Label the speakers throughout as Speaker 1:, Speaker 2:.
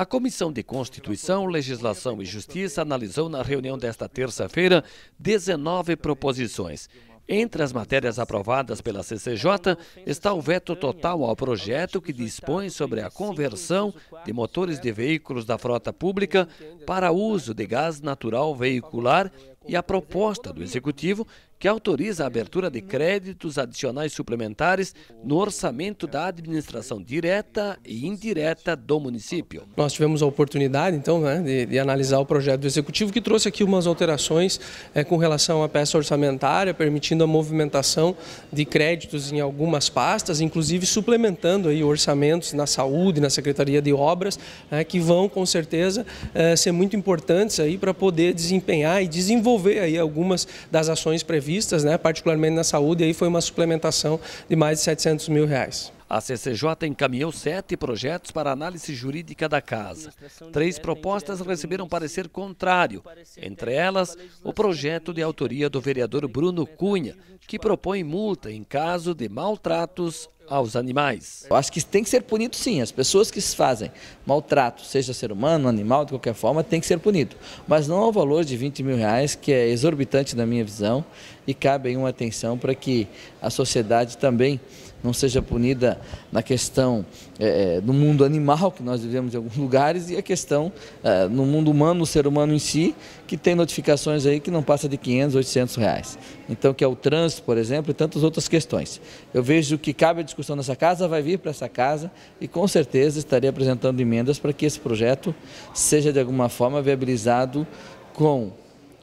Speaker 1: A Comissão de Constituição, Legislação e Justiça analisou na reunião desta terça-feira 19 proposições. Entre as matérias aprovadas pela CCJ está o veto total ao projeto que dispõe sobre a conversão de motores de veículos da frota pública para uso de gás natural veicular e a proposta do Executivo que autoriza a abertura de créditos adicionais suplementares no orçamento da administração direta e indireta do município.
Speaker 2: Nós tivemos a oportunidade, então, né, de, de, analisar o projeto do Executivo, que trouxe aqui umas alterações é, com relação à peça orçamentária, permitindo a movimentação de créditos em algumas pastas, inclusive suplementando aí orçamentos na saúde, na Secretaria de Obras, é, que vão, com certeza, é, ser muito importantes aí para poder desempenhar e desenvolver desenvolver aí algumas das ações previstas, né, particularmente na saúde, e aí foi uma suplementação de mais de 700 mil reais. A CCJ encaminhou sete projetos para análise jurídica da
Speaker 1: Casa. Três propostas receberam parecer contrário, entre elas o projeto de autoria do vereador Bruno Cunha, que propõe multa em caso de maltratos
Speaker 3: aos animais. Eu acho que tem que ser punido sim, as pessoas que fazem maltrato, seja ser humano, animal, de qualquer forma, tem que ser punido. Mas não ao valor de 20 mil reais, que é exorbitante na minha visão, e cabe uma atenção para que a sociedade também não seja punida na questão é, do mundo animal, que nós vivemos em alguns lugares, e a questão é, no mundo humano, no ser humano em si, que tem notificações aí que não passa de 500, 800 reais. Então, que é o trânsito, por exemplo, e tantas outras questões. Eu vejo que cabe a discussão discussão nessa casa vai vir para essa casa e com certeza estarei apresentando emendas para que esse projeto seja de alguma forma viabilizado com,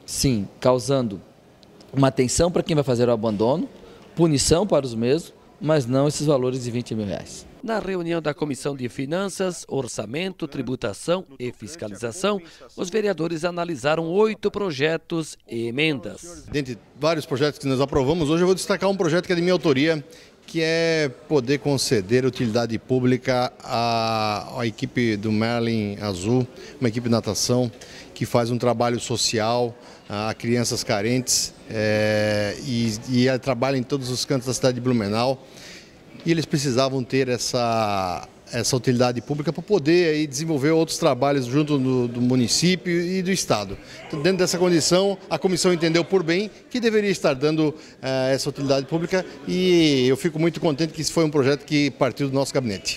Speaker 3: sim, causando uma atenção para quem vai fazer o abandono, punição para os mesmos, mas não esses valores de 20 mil reais.
Speaker 1: Na reunião da Comissão de Finanças, Orçamento, Tributação e Fiscalização, os vereadores analisaram oito projetos e
Speaker 4: emendas. Dentre vários projetos que nós aprovamos, hoje eu vou destacar um projeto que é de minha autoria, que é poder conceder utilidade pública à, à equipe do Merlin Azul, uma equipe de natação que faz um trabalho social a crianças carentes é, e, e trabalha em todos os cantos da cidade de Blumenau. E eles precisavam ter essa essa utilidade pública para poder aí desenvolver outros trabalhos junto do, do, município e do Estado. Então, dentro dessa condição, a comissão entendeu por bem que deveria estar dando eh, essa utilidade pública e eu fico muito contente que isso foi um projeto que partiu do nosso gabinete.